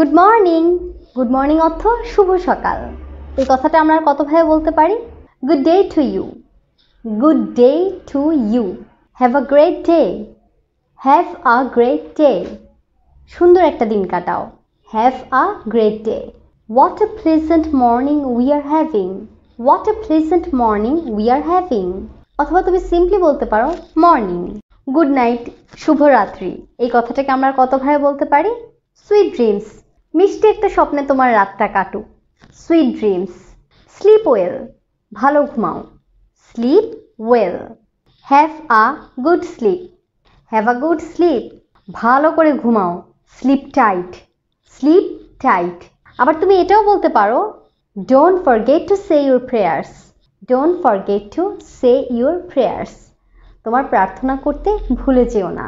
good morning good morning অর্থ শুভ সকাল এই কথাটা আমরা কত কতভাবে বলতে পারি good day to you good day to you have a great day have a great day সুন্দর একটা দিন কাটাও have a great day what a pleasant morning we are having what a pleasant morning we are having অথবা তুমি simply বলতে পারো morning good night শুভরাত্রি এই কথাটাকে আমরা কতভাবে বলতে পারি সুইট ড্রিমস মিষ্টি একটা স্বপ্নে তোমার রাতটা কাটুক সুইট ড্রিমস স্লিপ ওয়েল ভালো ঘুমাও sleep well have a good sleep have a good sleep ভালো করে ঘুমাও স্লিপ টাইট স্লিপ টাইট আবার তুমি এটাও বলতে পারো don't forget to say your prayers don't forget to say your prayers তোমার প্রার্থনা করতে ভুলে যেও না